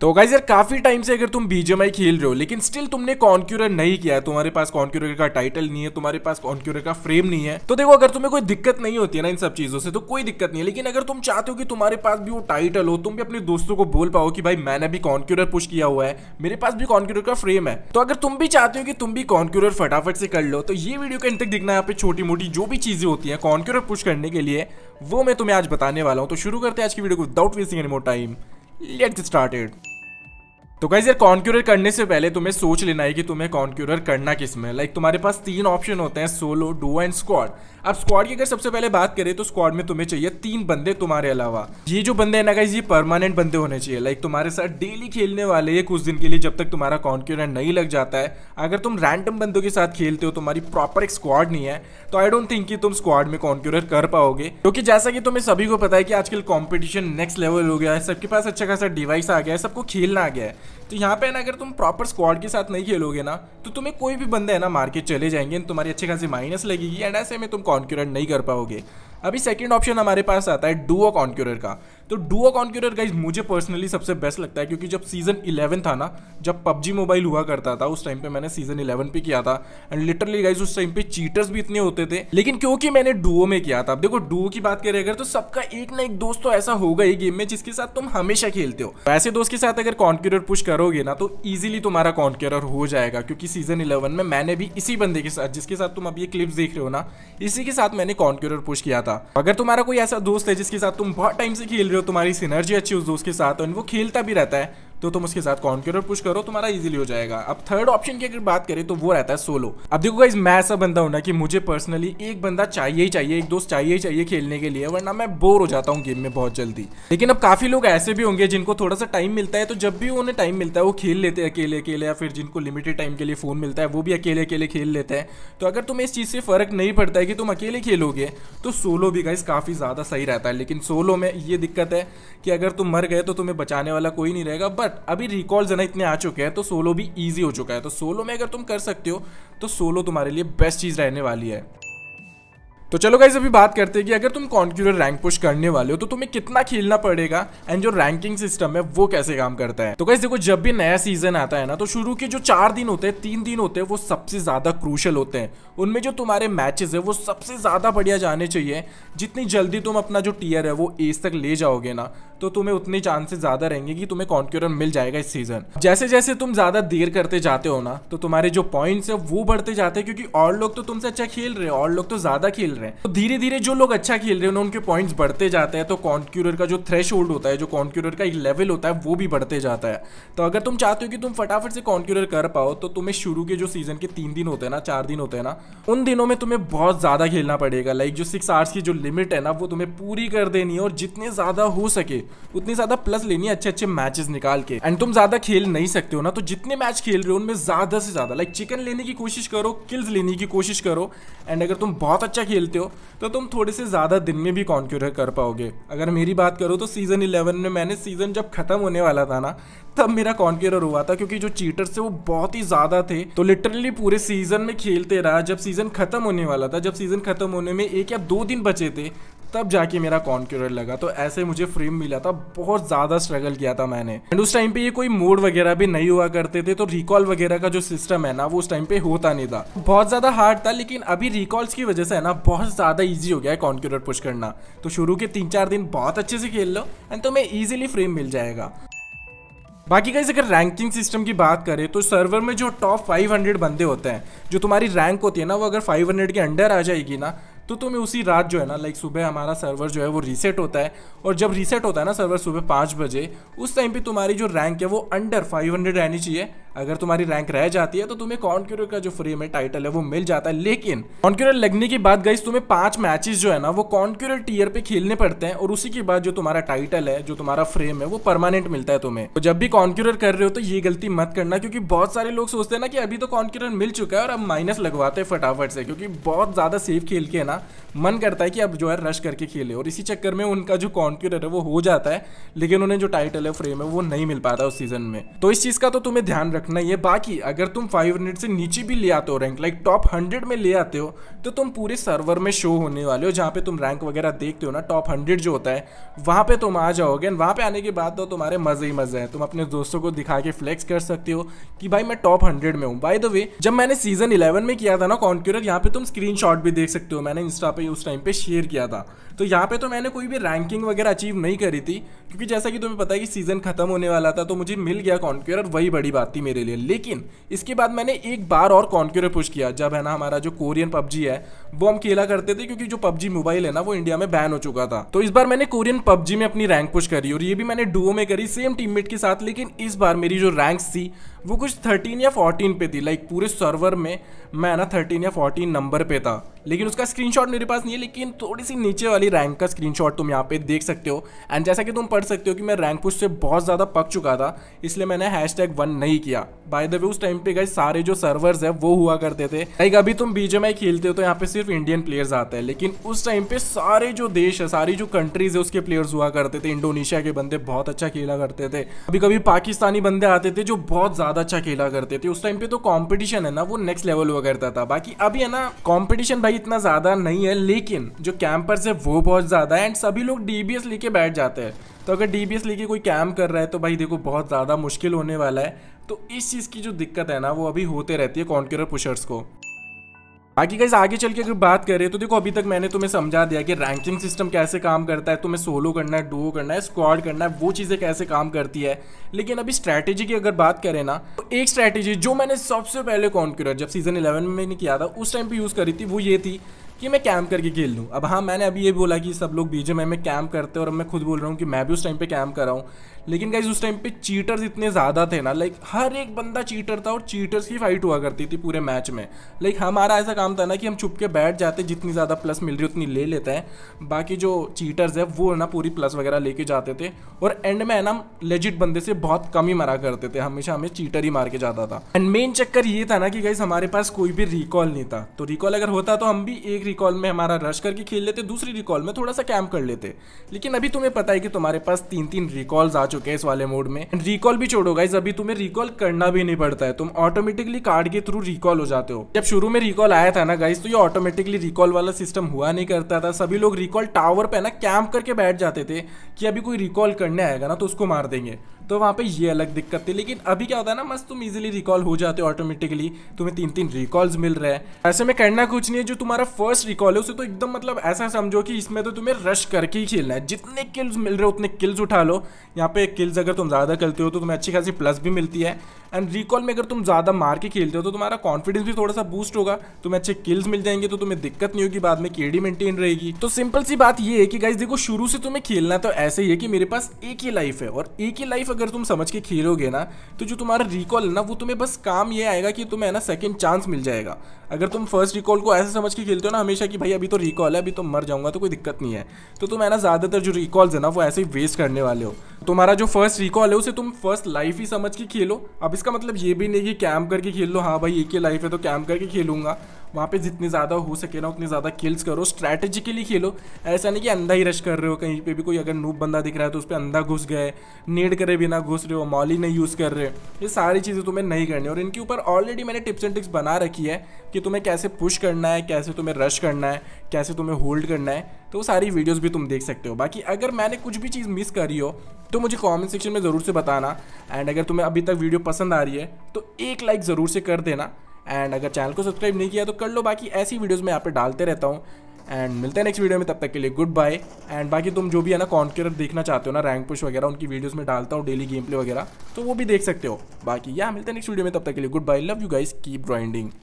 तो गाइज यार काफी टाइम से अगर तुम बीजेमआई खेल रहे हो लेकिन स्टिल तुमने कॉन्क्यूरर नहीं किया है तुम्हारे पास कॉन्क्यूरर का टाइटल नहीं है तुम्हारे पास कॉन्क्यूरर का फ्रेम नहीं है तो देखो अगर तुम्हें कोई दिक्कत नहीं होती है ना इन सब चीजों से तो कोई दिक्कत नहीं है लेकिन अगर तुम चाहते हो कि तुम्हारे पास भी वो टाइटल हो तुम भी अपने दोस्तों को बोल पाओ कि भाई मैंने भी कॉन्क्यूरर पुश किया हुआ है मेरे पास भी कॉन्क्यूरर का फ्रेम है तो अगर तुम भी चाहते हो कि तुम भी कॉन्क्यूरर फटाफट से कर लो तो ये वीडियो का तक दिखना यहाँ पे छोटी मोटी जो भी चीजें होती है कॉन्क्यूरर पुश करने के लिए वो मैं तुम्हें आज बताने वाला हूँ तो शुरू करते हैं आज की वीडियो को without wasting any more time let's started तो गाइज यार कॉन्क्यूरर करने से पहले तुम्हें सोच लेना है कि तुम्हें कॉन्क्यूरर करना किस में लाइक like, तुम्हारे पास तीन ऑप्शन होते हैं सोलो डू एंड स्क्वाड अब स्क्वाड की अगर सबसे पहले बात करें तो स्क्वाड में तुम्हें चाहिए तीन बंदे तुम्हारे अलावा ये जो बंदे हैं ना गाइज ये परमानेंट बंदे होने चाहिए लाइक like, तुम्हारे साथ डेली खेलने वाले ये कुछ दिन के लिए जब तक तुम्हारा कॉन्क्यूरर नहीं लग जाता है अगर तुम रैंडम बंदों के साथ खेलते हो तुम्हारी प्रॉपर एक स्क्वाड नहीं है तो आई डोंट थिंक कि तुम स्क्वाड में कॉन्क्यूरर कर पाओगे क्योंकि जैसा कि तुम्हें सभी को पता है कि आजकल कॉम्पिटिशन नेक्स्ट लेवल हो गया है सबके पास अच्छा खासा डिवाइस आ गया है सबको खेलना आ गया है तो यहाँ पे ना अगर तुम प्रॉपर स्क्वाड के साथ नहीं खेलोगे ना तो तुम्हें कोई भी बंदा है ना मार्केट चले जाएंगे तुम्हारी अच्छी खासी माइनस लगेगी एंड ऐसे में तुम कॉन्क्यूरेंट नहीं कर पाओगे अभी सेकेंड ऑप्शन हमारे पास आता है डुओ कॉन्क्यूरर का तो डुओ कॉन्क्यूरर गाइज मुझे पर्सनली सबसे बेस्ट लगता है क्योंकि जब सीजन इलेवन था ना जब पबजी मोबाइल हुआ करता था उस टाइम पे मैंने सीजन इलेवन पे किया था एंड लिटरली गाइज उस टाइम पे चीटर्स भी इतने होते थे लेकिन क्योंकि मैंने डुओ में किया था अब देखो डुओ की बात करें अगर तो सबका एक ना एक दोस्त तो ऐसा होगा ही गेम में जिसके साथ तुम हमेशा खेलते हो ऐसे दोस्त के साथ अगर कॉन्क्यूरर पुश करोगे ना तो ईजिली तुम्हारा कॉन्क्यूरर हो जाएगा क्योंकि सीजन इलेवन में मैंने भी इसी बंदे के साथ जिसके साथ तुम अब ये क्लिप्स देख रहे हो ना इसी के साथ मैंने कॉन्क्यूरर पुश किया था था अगर तुम्हारा कोई ऐसा दोस्त है जिसके साथ तुम बहुत टाइम से खेल रहे हो तुम्हारी सिनर्जी अच्छी उस दोस्त के साथ और वो खेलता भी रहता है तो तुम उसके साथ कॉन्क्यूटर पुश करो तुम्हारा इजीली हो जाएगा अब थर्ड ऑप्शन की अगर बात करें तो वो रहता है सोलो अब देखो गाइज मैं ऐसा बंदा हूं ना कि मुझे पर्सनली एक बंदा चाहिए ही चाहिए एक दोस्त चाहिए ही चाहिए खेलने के लिए वरना मैं बोर हो जाता हूँ गेम में बहुत जल्दी लेकिन अब काफी लोग ऐसे भी होंगे जिनको थोड़ा सा टाइम मिलता है तो जब भी उन्हें टाइम मिलता है वो खेल लेते हैं अकेले अकेले या फिर जिनको लिमिटेड टाइम के लिए फोन मिलता है वो भी अकेले अकेले खेल लेते हैं तो अगर तुम्हें इस चीज़ से फर्क नहीं पड़ता है कि तुम अकेले खेलोगे तो सोलो भी गाइज काफ़ी ज़्यादा सही रहता है लेकिन सोलो में ये दिक्कत है कि अगर तुम मर गए तो तुम्हें बचाने वाला कोई नहीं रहेगा बट साथ अभी रिकॉल जना इतने आ चुके हैं तो सोलो भी ईजी हो चुका है तो सोलो में अगर तुम कर सकते हो तो सोलो तुम्हारे लिए बेस्ट चीज़ रहने वाली है तो चलो गाइज अभी बात करते हैं कि अगर तुम कॉन्क्यूलर रैंक पुश करने वाले हो तो तुम्हें कितना खेलना पड़ेगा एंड जो रैंकिंग सिस्टम है वो कैसे काम करता है तो गाइज देखो जब भी नया सीजन आता है ना तो शुरू के जो चार दिन होते हैं तीन दिन होते हैं वो सबसे ज्यादा क्रूशल होते हैं उनमें जो तुम्हारे मैचेस है वो सबसे ज्यादा बढ़िया जाने चाहिए जितनी जल्दी तुम अपना जो टीयर है वो एज तक ले जाओगे ना तो तुम्हें उतने चांसेस ज्यादा रहेंगे कि तुम्हें कॉन्क्यूलर मिल जाएगा इस सीजन जैसे जैसे तुम ज्यादा देर करते जाते हो ना तो तुम्हारे जो पॉइंट्स है वो बढ़ते जाते हैं क्योंकि और लोग तो तुमसे अच्छा खेल रहे हो और लोग तो ज्यादा खेल रहे हैं तो धीरे धीरे जो लोग अच्छा खेल रहे हैं उनके पॉइंट्स बढ़ते जाते हैं तो कॉन्क्यूरर का जो थ्रेश होता है जो कॉन्क्यूरर का एक लेवल होता है वो भी बढ़ते जाता है तो अगर तुम चाहते हो कि तुम फटाफट से कॉन्क्यूरर कर पाओ तो तुम्हें शुरू के जो सीजन के तीन दिन होते हैं ना चार दिन होते हैं ना उन दिनों में तुम्हें बहुत ज़्यादा खेलना पड़ेगा लाइक जो सिक्स आवर्स की जो लिमिट है ना वो तुम्हें पूरी कर देनी है और जितने ज़्यादा हो सके उतनी ज़्यादा प्लस लेनी है अच्छे अच्छे मैचेस निकाल के एंड तुम ज़्यादा खेल नहीं सकते हो ना तो जितने मैच खेल रहे हो उनमें ज़्यादा से ज़्यादा लाइक चिकन लेने की कोशिश करो किल्स लेने की कोशिश करो एंड अगर तुम बहुत अच्छा खेल खेलते हो तो तुम थोड़े से ज़्यादा दिन में भी कॉन्क्यूर कर पाओगे अगर मेरी बात करो तो सीज़न इलेवन में मैंने सीज़न जब ख़त्म होने वाला था ना तब मेरा कॉन्क्यूरर हुआ था क्योंकि जो चीटर्स थे वो बहुत ही ज़्यादा थे तो लिटरली पूरे सीज़न में खेलते रहा जब सीज़न ख़त्म होने वाला था जब सीज़न ख़त्म होने में एक या दो दिन बचे थे तब जाके मेरा कॉन्क्यूरर लगा तो ऐसे मुझे फ्रेम मिला था बहुत ज़्यादा स्ट्रगल किया था मैंने एंड उस टाइम पे ये कोई मोड वगैरह भी नहीं हुआ करते थे तो रिकॉल वगैरह का जो सिस्टम है ना वो उस टाइम पे होता नहीं था बहुत ज़्यादा हार्ड था लेकिन अभी रिकॉल्स की वजह से है ना बहुत ज़्यादा ईजी हो गया है कॉन्क्यूरर पुश करना तो शुरू के तीन चार दिन बहुत अच्छे से खेल लो एंड तुम्हें ईजिली फ्रेम मिल जाएगा बाकी कहीं अगर रैंकिंग सिस्टम की बात करें तो सर्वर में जो टॉप 500 बंदे होते हैं जो तुम्हारी रैंक होती है ना वो अगर 500 के अंडर आ जाएगी ना तो तुम्हें उसी रात जो है ना लाइक सुबह हमारा सर्वर जो है वो रीसेट होता है और जब रीसेट होता है ना सर्वर सुबह पाँच बजे उस टाइम पर तुम्हारी जो रैंक है वो अंडर फाइव हंड्रेड रहनी चाहिए अगर तुम्हारी रैंक रह जाती है तो तुम्हें कॉन्क्यूर का जो फ्री में टाइटल है वो मिल जाता है लेकिन कॉन्क्यूर लगने के बाद गई तुम्हें पांच मैचेस जो है ना वो कॉन्क्यूर टीयर पे खेलने पड़ते हैं और उसी के बाद जो तुम्हारा टाइटल है जो तुम्हारा फ्रेम है वो परमानेंट मिलता है तुम्हें तो जब भी कॉन्क्यूर कर रहे हो तो ये गलती मत करना क्योंकि बहुत सारे लोग सोचते हैं ना कि अभी तो कॉन्क्यूर मिल चुका है और अब माइनस लगवाते हैं फटाफट से क्योंकि बहुत ज्यादा सेफ खेल के ना मन करता है कि अब जो है रश करके खेले और इसी चक्कर में उनका जो कॉन्क्यूर है वो हो जाता है लेकिन उन्हें जो टाइटल है फ्रेम है वो नहीं मिल पाता उस सीजन में तो इस चीज का तो तुम्हें ध्यान रखना रखना ये बाकी अगर तुम 500 से नीचे भी ले आते हो रैंक लाइक टॉप 100 में ले आते हो तो तुम पूरे सर्वर में शो होने वाले हो जहाँ पे तुम रैंक वगैरह देखते हो ना टॉप 100 जो होता है वहाँ पे तुम आ जाओगे एंड वहाँ पे आने के बाद तो तुम्हारे मज़े ही मज़े हैं तुम अपने दोस्तों को दिखा के फ्लेक्स कर सकते हो कि भाई मैं टॉप हंड्रेड में हूँ बाई द वे जब मैंने सीजन इलेवन में किया था ना कॉन्क्यूरर यहाँ पे तुम स्क्रीन भी देख सकते हो मैंने इंस्टा पे उस टाइम पे शेयर किया था तो यहाँ पे तो मैंने कोई भी रैंकिंग वगैरह अचीव नहीं करी थी क्योंकि जैसा कि तुम्हें पता है कि सीजन खत्म होने वाला था तो मुझे मिल गया कॉन्क्यूर वही बड़ी बात थी मेरे लिए लेकिन इसके बाद मैंने एक बार और कॉन्क्यूर पुश किया जब है ना हमारा जो कोरियन पबजी है वो हम खेला करते थे क्योंकि जो पबजी मोबाइल है ना वो इंडिया में बैन हो चुका था तो इस बार मैंने कोरियन पबजी में अपनी रैंक पुश करी और ये भी मैंने डुओ में करी सेम टीम के साथ लेकिन इस बार मेरी जो रैंक थी वो कुछ थर्टीन या फोर्टीन पे थी लाइक पूरे सर्वर में मैं ना थर्टीन या फोर्टीन नंबर पे था लेकिन उसका स्क्रीनशॉट मेरे पास नहीं है लेकिन थोड़ी सी नीचे वाली रैंक का स्क्रीनशॉट तुम यहाँ पे देख सकते हो एंड जैसा कि तुम पढ़ सकते हो कि मैं रैंक पुश से बहुत ज़्यादा पक चुका था इसलिए मैंने हैश टैग वन नहीं किया गया बाय द वे उस टाइम पे गए सारे जो सर्वर्स है वो हुआ करते थे लाइक अभी तुम बीजेमआई खेलते हो तो यहाँ पे सिर्फ इंडियन प्लेयर्स आते हैं लेकिन उस टाइम पे सारे जो देश है सारी जो कंट्रीज है उसके प्लेयर्स हुआ करते थे इंडोनेशिया के बंदे बहुत अच्छा खेला करते थे कभी कभी पाकिस्तानी बंदे आते थे जो बहुत ज्यादा अच्छा खेला करते थे उस टाइम पे तो कॉम्पिटिशन है ना वो नेक्स्ट लेवल हुआ करता था बाकी अभी है ना कॉम्पिटिशन भाई इतना ज्यादा नहीं है लेकिन जो कैंपर्स है वो बहुत ज्यादा है एंड सभी लोग डीबीएस लेके बैठ जाते हैं तो अगर डी लेके कोई कैम कर रहा है तो भाई देखो बहुत ज़्यादा मुश्किल होने वाला है तो इस चीज़ की जो दिक्कत है ना वो अभी होते रहती है कॉन्क्यूर पुशर्स को बाकी गाइज आगे चल के अगर बात करें तो देखो अभी तक मैंने तुम्हें समझा दिया कि रैंकिंग सिस्टम कैसे काम करता है तुम्हें सोलो करना है डुओ करना है स्क्वाड करना है वो चीज़ें कैसे काम करती है लेकिन अभी स्ट्रैटेजी की अगर बात करें ना तो एक स्ट्रैटेजी जो मैंने सबसे पहले कॉन्क्यूर जब सीजन इलेवन में मैंने किया था उस टाइम पर यूज़ करी थी वो ये थी कि मैं कैम्प करके खेल लूँ अब हाँ मैंने अभी ये बोला कि सब लोग बीजेम में कैम्प करते हैं और मैं खुद बोल रहा हूँ कि मैं भी उस टाइम पे कैम्प कर रहा हूँ लेकिन गाइज उस टाइम पे चीटर्स इतने ज़्यादा थे ना लाइक हर एक बंदा चीटर था और चीटर्स की फाइट हुआ करती थी पूरे मैच में लाइक हमारा ऐसा काम था ना कि हम छुप के बैठ जाते जितनी ज़्यादा प्लस मिल रही उतनी ले लेते हैं बाकी जो चीटर्स है वो ना पूरी प्लस वगैरह लेके जाते थे और एंड में है ना लेजिट बंदे से बहुत कम ही मरा करते थे हमेशा हमें चीटर ही मार के जाता था एंड मेन चक्कर ये था ना कि गाइज हमारे पास कोई भी रिकॉल नहीं था तो रिकॉल अगर होता तो हम भी एक रिकॉल में हमारा रश करके खेल लेते दूसरी रिकॉल में थोड़ा सा कैम्प कर लेते लेकिन अभी तुम्हें पता है कि तुम्हारे पास तीन तीन रिकॉल्स आ चुके हैं इस वाले मोड में रिकॉल भी छोड़ो गाइज अभी तुम्हें रिकॉल करना भी नहीं पड़ता है तुम ऑटोमेटिकली कार्ड के थ्रू रिकॉल हो जाते हो जब शुरू में रिकॉल आया था ना गाइज तो ये ऑटोमेटिकली रिकॉल वाला सिस्टम हुआ नहीं करता था सभी लोग रिकॉल टावर पे ना कैंप करके बैठ जाते थे कि अभी कोई रिकॉल करने आएगा ना तो उसको मार देंगे तो वहाँ पे ये अलग दिक्कत थी लेकिन अभी क्या होता है ना मस्त तुम इजीली रिकॉल हो जाते हो ऑटोमेटिकली तुम्हें तीन तीन रिकॉल्स मिल रहे हैं ऐसे में करना कुछ नहीं है जो तुम्हारा फर्स्ट रिकॉल है उसे तो एकदम मतलब ऐसा समझो कि इसमें तो तुम्हें रश करके ही खेलना है जितने किल्स मिल रहे हो उतने किल्स उठा लो यहाँ पे किल्स अगर तुम ज़्यादा करते हो तो तुम्हें अच्छी खासी प्लस भी मिलती है एंड रिकॉल में अगर तुम ज़्यादा मार के खेलते हो तो तुम्हारा कॉन्फिडेंस भी थोड़ा सा बूस्ट होगा तुम्हें अच्छे किल्स मिल जाएंगे तो तुम्हें दिक्कत नहीं होगी बाद में केडी मेंटेन रहेगी तो सिंपल सी बात ये है कि गाइज देखो शुरू से तुम्हें खेलना तो ऐसे ही है कि मेरे पास एक ही लाइफ है और एक ही लाइफ अगर तुम समझ के खेलोगे ना तो जो तुम्हारा रिकॉल है ना वो तुम्हें बस काम ये आएगा कि तुम्हें ना सेकेंड चांस मिल जाएगा अगर तुम फर्स्ट रिकॉल को ऐसे समझ के खेलते हो ना हमेशा कि भाई अभी तो रिकॉल है अभी तो मर जाऊंगा तो कोई दिक्कत नहीं है तो तुम है ना ज़्यादातर जो रिकॉल्स है ना वो ऐसे ही वेस्ट करने वाले हो तुम्हारा जो फर्स्ट रिकॉल है उसे तुम फर्स्ट लाइफ ही समझ के खेलो अब इसका मतलब ये भी नहीं कि कैम्प करके खेल लो हाँ भाई एक ही लाइफ है तो कैम्प करके खेलूंगा वहाँ पे जितने ज़्यादा हो सके ना उतने ज़्यादा किल्स करो स्ट्रैटेजी के लिए खेलो ऐसा नहीं कि अंधा ही रश कर रहे हो कहीं पे भी कोई अगर नूब बंदा दिख रहा है तो उस पर अंधा घुस गए नेड करे बिना घुस रहे हो मॉली नहीं यूज़ कर रहे हो ये सारी चीज़ें तुम्हें नहीं करनी और इनके ऊपर ऑलरेडी मैंने टिप्स एंड ट्रिक्स बना रखी है कि तुम्हें कैसे पुश करना है कैसे तुम्हें रश करना है कैसे तुम्हें होल्ड करना है तो वो सारी वीडियोस भी तुम देख सकते हो बाकी अगर मैंने कुछ भी चीज़ मिस करी हो तो मुझे कमेंट सेक्शन में ज़रूर से बताना एंड अगर तुम्हें अभी तक वीडियो पसंद आ रही है तो एक लाइक ज़रूर से कर देना एंड अगर चैनल को सब्सक्राइब नहीं किया तो कर लो बाकी ऐसी वीडियोज़ मैं यहाँ पर डालते रहता हूँ एंड मिलते हैं नेक्स्ट वीडियो में तब तक के लिए गुड बाय एंड बाकी तुम जो भी है ना कॉन्कर देखना चाहते हो ना रैंक पुश वगैरह उनकी वीडियोस में डालता हूँ डेली गेम प्ले वगैरह तो वो भी देख सकते हो बाकी या मिलते हैं नेक्स्ट वीडियो में तब तक के लिए good bye love you guys keep grinding